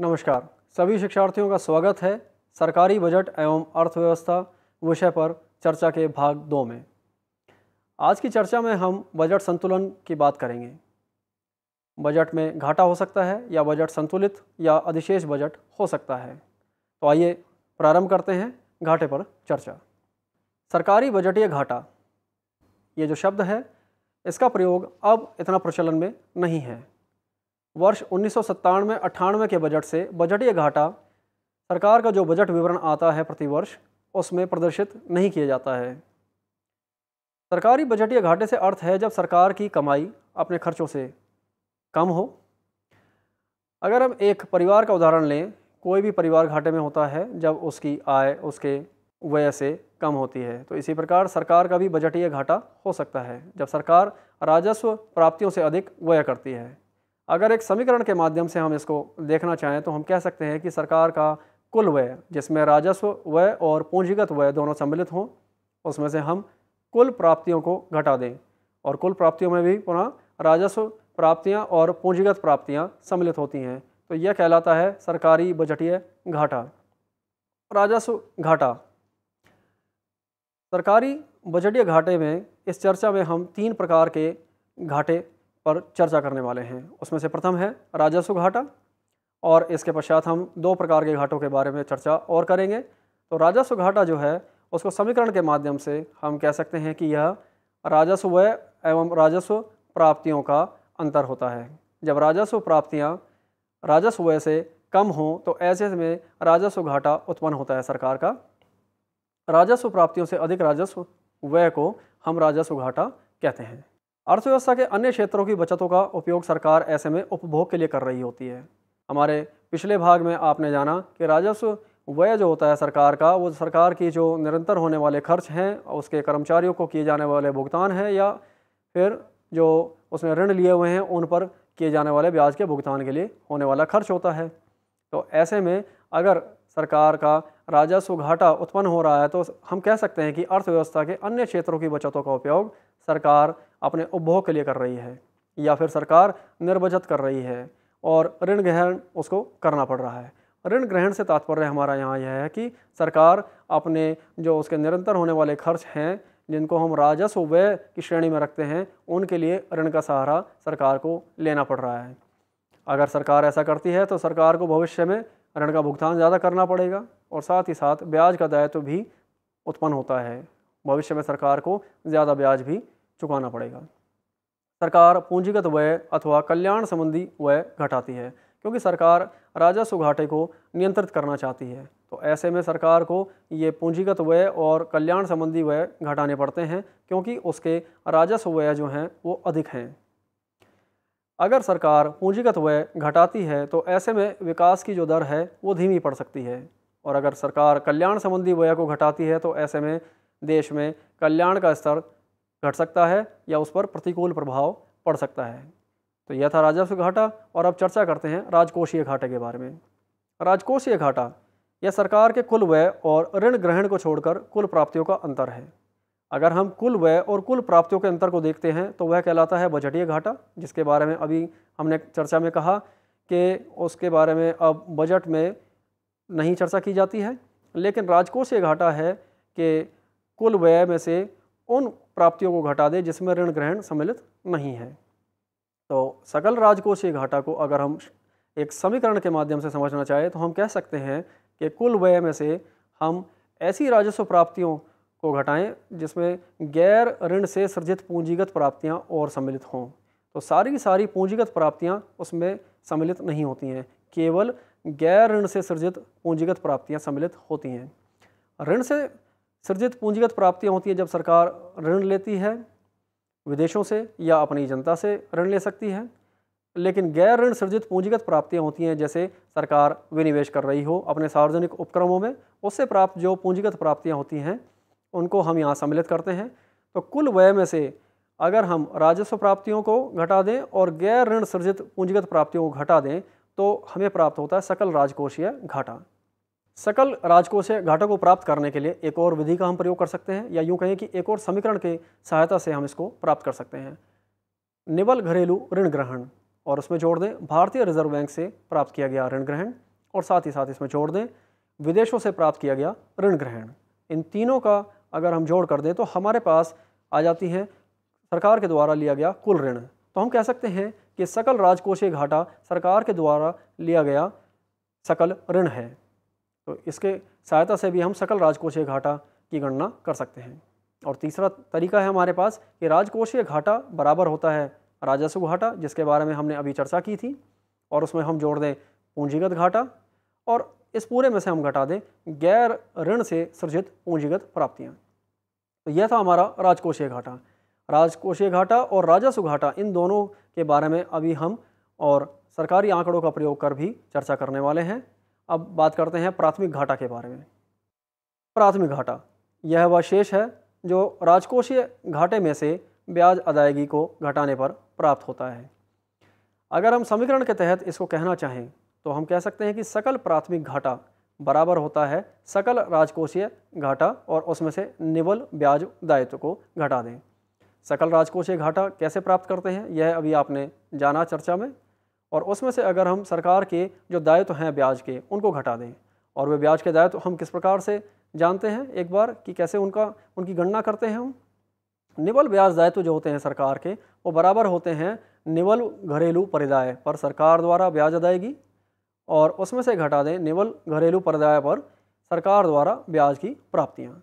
नमस्कार सभी शिक्षार्थियों का स्वागत है सरकारी बजट एवं अर्थव्यवस्था विषय पर चर्चा के भाग दो में आज की चर्चा में हम बजट संतुलन की बात करेंगे बजट में घाटा हो सकता है या बजट संतुलित या अधिशेष बजट हो सकता है तो आइए प्रारंभ करते हैं घाटे पर चर्चा सरकारी बजटीय घाटा ये जो शब्द है इसका प्रयोग अब इतना प्रचलन में नहीं है वर्ष उन्नीस सौ सत्तानवे अट्ठानवे के बजट से बजटीय घाटा सरकार का जो बजट विवरण आता है प्रतिवर्ष उसमें प्रदर्शित नहीं किया जाता है सरकारी बजटीय घाटे से अर्थ है जब सरकार की कमाई अपने खर्चों से कम हो अगर हम एक परिवार का उदाहरण लें कोई भी परिवार घाटे में होता है जब उसकी आय उसके व्यय से कम होती है तो इसी प्रकार सरकार का भी बजटीय घाटा हो सकता है जब सरकार राजस्व प्राप्तियों से अधिक व्यय करती है अगर एक समीकरण के माध्यम से हम इसको देखना चाहें तो हम कह सकते हैं कि सरकार का कुल व्यय जिसमें राजस्व व्यय और पूंजीगत व्यय दोनों सम्मिलित हों उसमें से हम कुल प्राप्तियों को घटा दें और कुल प्राप्तियों में भी पुनः राजस्व प्राप्तियाँ और पूंजीगत प्राप्तियाँ सम्मिलित होती हैं तो यह कहलाता है सरकारी बजटीय घाटा राजस्व घाटा सरकारी बजटीय घाटे में इस चर्चा में हम तीन प्रकार के घाटे पर चर्चा करने वाले हैं उसमें से प्रथम है राजस्व घाटा और इसके पश्चात हम दो प्रकार के घाटों के बारे में चर्चा और करेंगे तो राजस्व घाटा जो है उसको समीकरण के माध्यम से हम कह सकते हैं कि यह राजस्व व्यय एवं राजस्व प्राप्तियों का अंतर होता है जब राजस्व प्राप्तियाँ राजस्व व्यय से कम हों तो ऐसे में राजस्व घाटा उत्पन्न होता है सरकार का राजस्व प्राप्तियों से अधिक राजस्व व्यय को हम राजस्व घाटा कहते हैं अर्थव्यवस्था के अन्य क्षेत्रों की बचतों का उपयोग सरकार ऐसे में उपभोग के लिए कर रही होती है हमारे पिछले भाग में आपने जाना कि राजस्व व्यय जो होता है सरकार का वो सरकार की जो निरंतर होने वाले खर्च हैं उसके कर्मचारियों को किए जाने वाले भुगतान हैं या फिर जो उसने ऋण लिए हुए हैं उन पर किए जाने वाले ब्याज के भुगतान के लिए होने वाला खर्च होता है तो ऐसे में अगर सरकार का राजस्व घाटा उत्पन्न हो रहा है तो हम कह सकते हैं कि अर्थव्यवस्था के अन्य क्षेत्रों की बचतों का उपयोग सरकार अपने उपभोग के लिए कर रही है या फिर सरकार निर्बचत कर रही है और ऋण ग्रहण उसको करना पड़ रहा है ऋण ग्रहण से तात्पर्य हमारा यहाँ यह है कि सरकार अपने जो उसके निरंतर होने वाले खर्च हैं जिनको हम राजस्व व्यय की श्रेणी में रखते हैं उनके लिए ऋण का सहारा सरकार को लेना पड़ रहा है अगर सरकार ऐसा करती है तो सरकार को भविष्य में ऋण का भुगतान ज़्यादा करना पड़ेगा और साथ ही साथ ब्याज का दायित्व तो भी उत्पन्न होता है भविष्य में सरकार को ज़्यादा ब्याज भी चुकाना पड़ेगा सरकार पूंजीगत व्यय अथवा कल्याण संबंधी व्यय घटाती है क्योंकि सरकार राजस्व घाटे को नियंत्रित करना चाहती है तो ऐसे में सरकार को ये पूंजीगत व्यय और कल्याण संबंधी व्यय घटाने पड़ते हैं क्योंकि उसके राजस्व व्यय जो हैं वो अधिक हैं अगर सरकार पूंजीगत व्यय घटाती है तो ऐसे में विकास की जो दर है वो धीमी पड़ सकती है और अगर सरकार कल्याण संबंधी व्यय को घटाती है तो ऐसे में देश में कल्याण का स्तर घट सकता है या उस पर प्रतिकूल प्रभाव पड़ सकता है तो यह था राजस्व घाटा और अब चर्चा करते हैं राजकोषीय घाटे के बारे में राजकोषीय घाटा यह सरकार के कुल व्यय और ऋण ग्रहण को छोड़कर कुल प्राप्तियों का अंतर है अगर हम कुल व्यय और कुल प्राप्तियों के अंतर को देखते हैं तो वह कहलाता है बजटीय घाटा जिसके बारे में अभी हमने चर्चा में कहा कि उसके बारे में अब बजट में नहीं चर्चा की जाती है लेकिन राजकोषीय घाटा है कि कुल व्यय में से उन प्राप्तियों को घटा दे जिसमें ऋण ग्रहण सम्मिलित नहीं है तो सकल राजकोषीय घाटा को अगर हम एक समीकरण के माध्यम से समझना चाहें तो हम कह सकते हैं कि कुल व्यय में से हम ऐसी राजस्व प्राप्तियों को घटाएं जिसमें गैर ऋण से सृजित पूंजीगत प्राप्तियां और सम्मिलित हों तो सारी की सारी पूंजीगत प्राप्तियां उसमें सम्मिलित नहीं होती हैं केवल गैर ऋण से सृजित पूंजीगत प्राप्तियां सम्मिलित होती हैं ऋण से सृजित पूंजीगत प्राप्तियाँ होती हैं जब सरकार ऋण लेती है विदेशों से या अपनी जनता से ऋण ले सकती है लेकिन गैर ऋण सृजित पूंजीगत प्राप्तियाँ होती हैं जैसे सरकार विनिवेश कर रही हो अपने सार्वजनिक उपक्रमों में उससे प्राप्त जो पूंजीगत प्राप्तियाँ होती हैं उनको हम यहाँ सम्मिलित करते हैं तो कुल व्यय में से अगर हम राजस्व प्राप्तियों को घटा दें और गैर ऋण सृजित पूंजीगत प्राप्तियों को घटा दें तो हमें प्राप्त होता है सकल राजकोषीय घाटा सकल राजकोष घाटों को प्राप्त करने के लिए एक और विधि का हम प्रयोग कर सकते हैं या यूँ कहें कि एक और समीकरण के सहायता से हम इसको प्राप्त कर सकते हैं निबल घरेलू ऋण ग्रहण और उसमें जोड़ दें भारतीय रिजर्व बैंक से प्राप्त किया गया ऋण ग्रहण और साथ ही साथ इसमें जोड़ दें विदेशों से प्राप्त किया गया ऋण ग्रहण इन तीनों का अगर हम जोड़ कर दें तो हमारे पास आ जाती है सरकार के द्वारा लिया गया कुल ऋण तो हम कह सकते हैं कि सकल राजकोषीय घाटा सरकार के द्वारा लिया गया सकल ऋण है तो इसके सहायता से भी हम सकल राजकोषीय घाटा की गणना कर सकते हैं और तीसरा तरीका है हमारे पास कि राजकोषीय घाटा बराबर होता है राजस्व घाटा जिसके बारे में हमने अभी चर्चा की थी और उसमें हम जोड़ दें पूंजीगत घाटा और इस पूरे में से हम घटा दें गैर ऋण से सृजित पूंजीगत प्राप्तियाँ तो यह था हमारा राजकोषीय घाटा राजकोषीय घाटा और राजस्व घाटा इन दोनों के बारे में अभी हम और सरकारी आंकड़ों का प्रयोग कर भी चर्चा करने वाले हैं अब बात करते हैं प्राथमिक घाटा के बारे में प्राथमिक घाटा यह वह शेष है जो राजकोषीय घाटे में से ब्याज अदायगी को घटाने पर प्राप्त होता है अगर हम समीकरण के तहत इसको कहना चाहें तो हम कह सकते हैं कि सकल प्राथमिक घाटा बराबर होता है सकल राजकोषीय घाटा और उसमें से निवल ब्याज दायित्व को घटा दें सकल राजकोषीय घाटा कैसे प्राप्त करते हैं यह अभी आपने जाना चर्चा में और उसमें से अगर हम सरकार के जो दायित्व हैं ब्याज के उनको घटा दें और वे ब्याज के दायित्व हम किस प्रकार से जानते हैं एक बार कि कैसे उनका उनकी गणना करते हैं हम निवल ब्याज दायित्व जो होते हैं सरकार के वो बराबर होते हैं निवल घरेलू परिदाय पर सरकार द्वारा ब्याज अदायगी और उसमें से घटा दें निवल घरेलू परिदाय पर सरकार द्वारा ब्याज की प्राप्तियाँ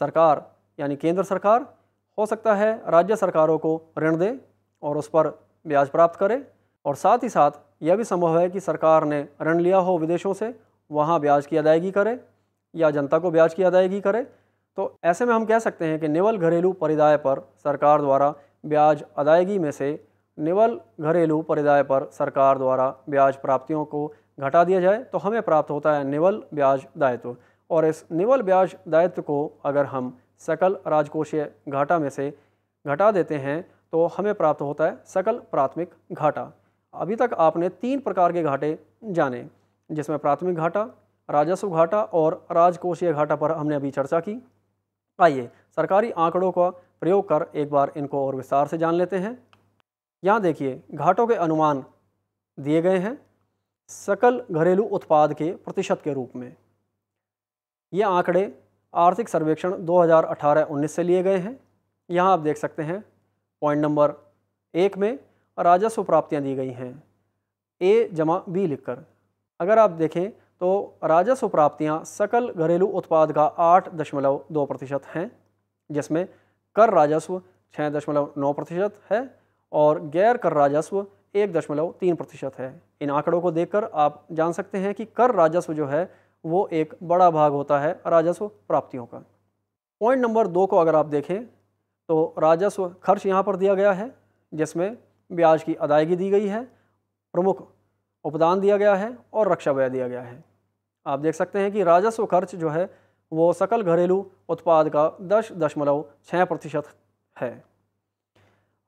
सरकार यानी केंद्र सरकार हो सकता है राज्य सरकारों को ऋण दे और उस पर ब्याज प्राप्त करे और साथ ही साथ यह भी संभव है कि सरकार ने ऋण लिया हो विदेशों से वहाँ ब्याज की अदायगी करे या जनता को ब्याज की अदायगी करे तो ऐसे में हम कह सकते हैं कि निवल घरेलू परिदाय पर सरकार द्वारा ब्याज अदायगी में से निवल घरेलू परिदाय पर सरकार द्वारा ब्याज प्राप्तियों को घटा दिया जाए तो हमें प्राप्त होता है निवल ब्याज दायित्व और इस निवल ब्याज दायित्व को अगर हम सकल राजकोषीय घाटा में से घटा देते हैं तो हमें प्राप्त होता है सकल प्राथमिक घाटा अभी तक आपने तीन प्रकार के घाटे जाने जिसमें प्राथमिक घाटा राजस्व घाटा और राजकोषीय घाटा पर हमने अभी चर्चा की आइए सरकारी आंकड़ों का प्रयोग कर एक बार इनको और विस्तार से जान लेते हैं यहाँ देखिए घाटों के अनुमान दिए गए हैं सकल घरेलू उत्पाद के प्रतिशत के रूप में ये आंकड़े आर्थिक सर्वेक्षण 2018-19 से लिए गए हैं यहाँ आप देख सकते हैं पॉइंट नंबर एक में राजस्व प्राप्तियाँ दी गई हैं ए जमा बी लिखकर अगर आप देखें तो राजस्व प्राप्तियाँ सकल घरेलू उत्पाद का आठ दशमलव दो प्रतिशत हैं जिसमें कर राजस्व छः दशमलव नौ प्रतिशत है और गैर कर राजस्व एक दशमलव तीन प्रतिशत है इन आंकड़ों को देखकर आप जान सकते हैं कि कर राजस्व जो है वो एक बड़ा भाग होता है राजस्व प्राप्तियों का पॉइंट नंबर दो को अगर आप देखें तो राजस्व खर्च यहाँ पर दिया गया है जिसमें ब्याज की अदायगी दी गई है प्रमुख उपदान दिया गया है और रक्षा व्यय दिया गया है आप देख सकते हैं कि राजस्व खर्च जो है वो सकल घरेलू उत्पाद का दस दशमलव छः प्रतिशत है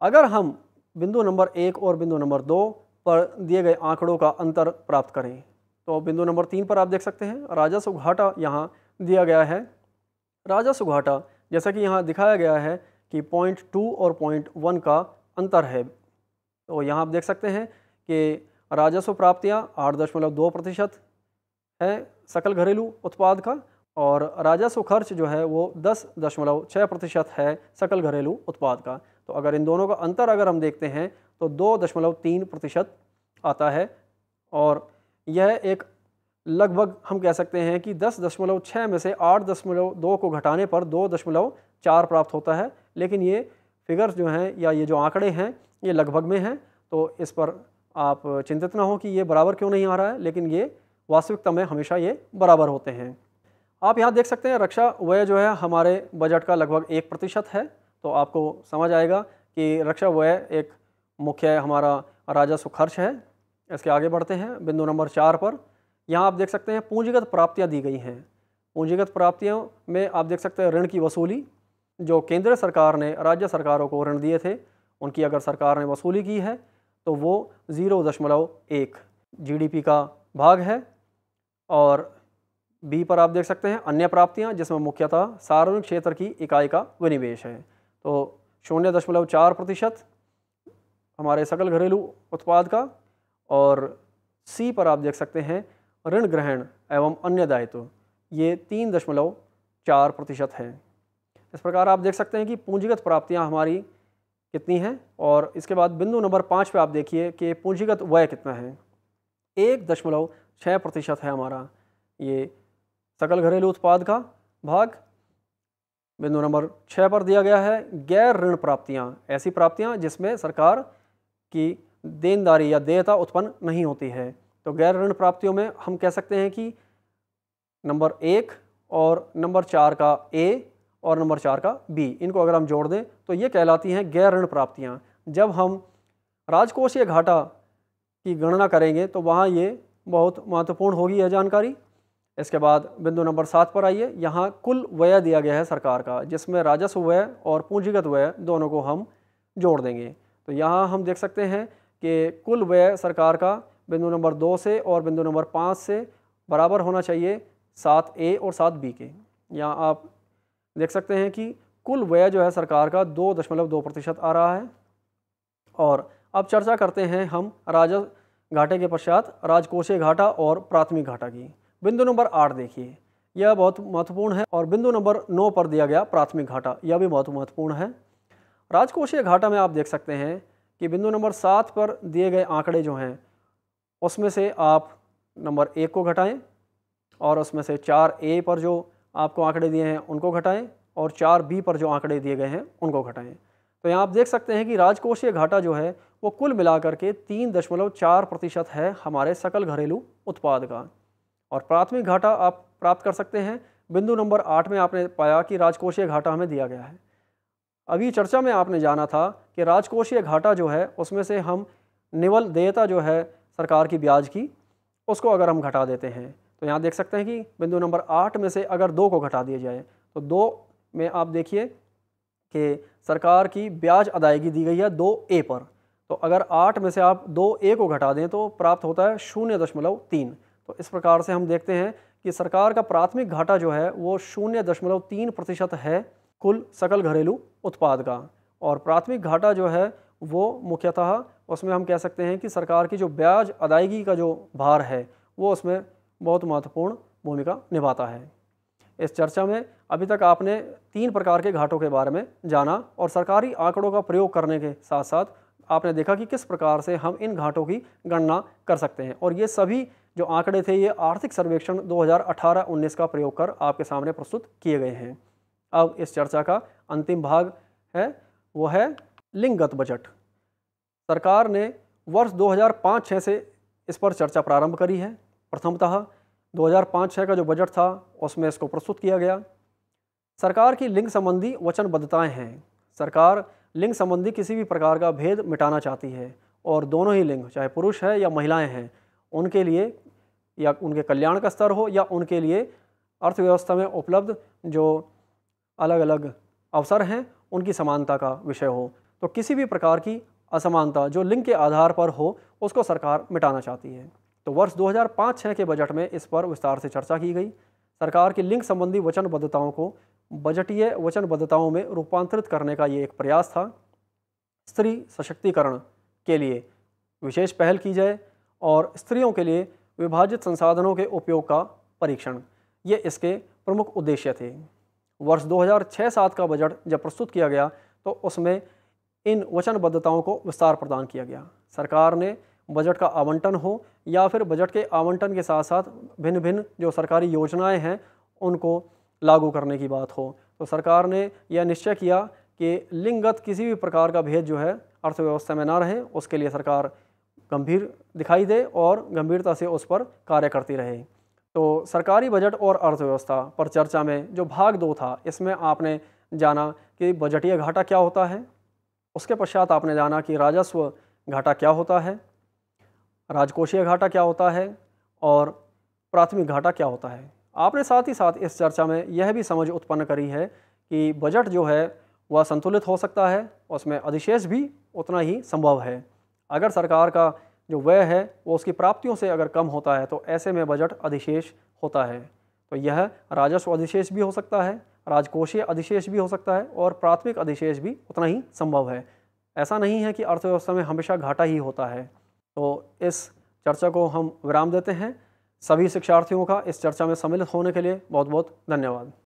अगर हम बिंदु नंबर एक और बिंदु नंबर दो पर दिए गए आंकड़ों का अंतर प्राप्त करें तो बिंदु नंबर तीन पर आप देख सकते हैं राजस्व घाटा यहाँ दिया गया है राजस्व घाटा जैसा कि यहाँ दिखाया गया है कि पॉइंट टू और पॉइंट वन का अंतर है तो यहाँ आप देख सकते हैं कि राजस्व प्राप्तियाँ आठ दशमलव दो प्रतिशत है सकल घरेलू उत्पाद का और राजस्व खर्च जो है वो दस दशमलव छः प्रतिशत है सकल घरेलू उत्पाद का तो अगर इन दोनों का अंतर अगर हम देखते हैं तो दो दशमलव तीन प्रतिशत आता है और यह एक लगभग हम कह सकते हैं कि दस दशमलव छः में से आठ दशमलव दो को घटाने पर दो दशमलव चार प्राप्त होता है लेकिन ये फिगर्स जो हैं या ये जो आंकड़े हैं ये लगभग में है तो इस पर आप चिंतित ना हो कि ये बराबर क्यों नहीं आ रहा है लेकिन ये वास्तविकता में हमेशा ये बराबर होते हैं आप यहाँ देख सकते हैं रक्षा व्यय जो है हमारे बजट का लगभग एक प्रतिशत है तो आपको समझ आएगा कि रक्षा व्यय एक मुख्य हमारा राजस्व खर्च है इसके आगे बढ़ते हैं बिंदु नंबर चार पर यहाँ आप देख सकते हैं पूंजीगत प्राप्तियाँ दी गई हैं पूंजीगत प्राप्तियों में आप देख सकते हैं ऋण की वसूली जो केंद्र सरकार ने राज्य सरकारों को ऋण दिए थे उनकी अगर सरकार ने वसूली की है तो वो ज़ीरो दशमलव एक जी का भाग है और बी पर आप देख सकते हैं अन्य प्राप्तियाँ जिसमें मुख्यतः सार्वजनिक क्षेत्र की इकाई का विनिवेश है तो शून्य दशमलव चार प्रतिशत हमारे सकल घरेलू उत्पाद का और सी पर आप देख सकते हैं ऋण ग्रहण एवं अन्य दायित्व ये तीन दशमलव चार प्रतिशत है इस प्रकार आप देख सकते हैं कि पूंजीगत प्राप्तियाँ हमारी कितनी है और इसके बाद बिंदु नंबर पाँच पे आप देखिए कि पूंजीगत व्यय कितना है एक दशमलव छः प्रतिशत है हमारा ये सकल घरेलू उत्पाद का भाग बिंदु नंबर छः पर दिया गया है गैर ऋण प्राप्तियाँ ऐसी प्राप्तियाँ जिसमें सरकार की देनदारी या देयता उत्पन्न नहीं होती है तो गैर ऋण प्राप्तियों में हम कह सकते हैं कि नंबर एक और नंबर चार का ए और नंबर चार का बी इनको अगर हम जोड़ दें तो ये कहलाती हैं गैर ऋण प्राप्तियाँ जब हम राजकोषीय घाटा की गणना करेंगे तो वहाँ ये बहुत महत्वपूर्ण होगी यह जानकारी इसके बाद बिंदु नंबर सात पर आइए यहाँ कुल व्यय दिया गया है सरकार का जिसमें राजस्व व्यय और पूंजीगत व्यय दोनों को हम जोड़ देंगे तो यहाँ हम देख सकते हैं कि कुल व्यय सरकार का बिंदु नंबर दो से और बिंदु नंबर पाँच से बराबर होना चाहिए सात ए और सात बी के यहाँ आप देख सकते हैं कि कुल व्यय जो है सरकार का दो दशमलव दो प्रतिशत आ रहा है और अब चर्चा करते हैं हम राजस्व घाटे के पश्चात राजकोषीय घाटा और प्राथमिक घाटा की बिंदु नंबर आठ देखिए यह बहुत महत्वपूर्ण है और बिंदु नंबर नौ पर दिया गया प्राथमिक घाटा यह भी बहुत महत्वपूर्ण है राजकोषीय घाटा में आप देख सकते हैं कि बिंदु नंबर सात पर दिए गए आंकड़े जो हैं उसमें से आप नंबर एक को घटाएं और उसमें से चार ए पर जो आपको आंकड़े दिए हैं उनको घटाएं और चार बी पर जो आंकड़े दिए गए हैं उनको घटाएं तो यहाँ आप देख सकते हैं कि राजकोषीय घाटा जो है वो कुल मिलाकर के तीन दशमलव चार प्रतिशत है हमारे सकल घरेलू उत्पाद का और प्राथमिक घाटा आप प्राप्त कर सकते हैं बिंदु नंबर आठ में आपने पाया कि राजकोषीय घाटा हमें दिया गया है अभी चर्चा में आपने जाना था कि राजकोषीय घाटा जो है उसमें से हम निवल देयता जो है सरकार की ब्याज की उसको अगर हम घटा देते हैं तो यहाँ देख सकते हैं कि बिंदु नंबर आठ में से अगर दो को घटा दिया जाए तो दो में आप देखिए कि सरकार की ब्याज अदायगी दी गई है दो ए पर तो अगर आठ में से आप दो ए को घटा दें तो प्राप्त होता है शून्य दशमलव तीन तो इस प्रकार से हम देखते हैं कि सरकार का प्राथमिक घाटा जो है वो शून्य दशमलव तीन प्रतिशत है कुल सकल घरेलू उत्पाद का और प्राथमिक घाटा जो है वो मुख्यतः उसमें हम कह सकते हैं कि सरकार की जो ब्याज अदायगी का जो भार है वो उसमें बहुत महत्वपूर्ण भूमिका निभाता है इस चर्चा में अभी तक आपने तीन प्रकार के घाटों के बारे में जाना और सरकारी आंकड़ों का प्रयोग करने के साथ साथ आपने देखा कि किस प्रकार से हम इन घाटों की गणना कर सकते हैं और ये सभी जो आंकड़े थे ये आर्थिक सर्वेक्षण 2018-19 का प्रयोग कर आपके सामने प्रस्तुत किए गए हैं अब इस चर्चा का अंतिम भाग है वो है लिंगगत बजट सरकार ने वर्ष 2005-6 से इस पर चर्चा प्रारंभ करी है प्रथमतः 2005-6 का जो बजट था उसमें इसको प्रस्तुत किया गया सरकार की लिंग संबंधी वचनबद्धताएँ हैं सरकार लिंग संबंधी किसी भी प्रकार का भेद मिटाना चाहती है और दोनों ही लिंग चाहे पुरुष है या महिलाएं हैं उनके लिए या उनके कल्याण का स्तर हो या उनके लिए अर्थव्यवस्था में उपलब्ध जो अलग अलग अवसर हैं उनकी समानता का विषय हो तो किसी भी प्रकार की असमानता जो लिंग के आधार पर हो उसको सरकार मिटाना चाहती है तो वर्ष 2005-6 के बजट में इस पर विस्तार से चर्चा की गई सरकार की लिंग संबंधी वचनबद्धताओं को बजटीय वचनबद्धताओं में रूपांतरित करने का ये एक प्रयास था स्त्री सशक्तिकरण के लिए विशेष पहल की जाए और स्त्रियों के लिए विभाजित संसाधनों के उपयोग का परीक्षण ये इसके प्रमुख उद्देश्य थे वर्ष 2006-7 का बजट जब प्रस्तुत किया गया तो उसमें इन वचनबद्धताओं को विस्तार प्रदान किया गया सरकार ने बजट का आवंटन हो या फिर बजट के आवंटन के साथ साथ भिन्न भिन्न जो सरकारी योजनाएं हैं उनको लागू करने की बात हो तो सरकार ने यह निश्चय किया कि लिंगगत किसी भी प्रकार का भेद जो है अर्थव्यवस्था में ना रहे उसके लिए सरकार गंभीर दिखाई दे और गंभीरता से उस पर कार्य करती रहे तो सरकारी बजट और अर्थव्यवस्था पर चर्चा में जो भाग दो था इसमें आपने जाना कि बजटीय घाटा क्या होता है उसके पश्चात आपने जाना कि राजस्व घाटा क्या होता है राजकोषीय घाटा क्या होता है और प्राथमिक घाटा क्या होता है आपने साथ ही साथ इस चर्चा में यह भी समझ उत्पन्न करी है कि बजट जो है वह संतुलित हो सकता है उसमें अधिशेष भी उतना ही संभव है अगर सरकार का जो व्यय है वो उसकी प्राप्तियों से अगर कम होता है तो ऐसे में बजट अधिशेष होता है तो यह राजस्व अधिशेष भी हो सकता है राजकोषीय अधिशेष भी हो सकता है और प्राथमिक अधिशेष भी उतना ही संभव है ऐसा नहीं है कि अर्थव्यवस्था में हमेशा घाटा ही होता है तो इस चर्चा को हम विराम देते हैं सभी शिक्षार्थियों का इस चर्चा में सम्मिलित होने के लिए बहुत बहुत धन्यवाद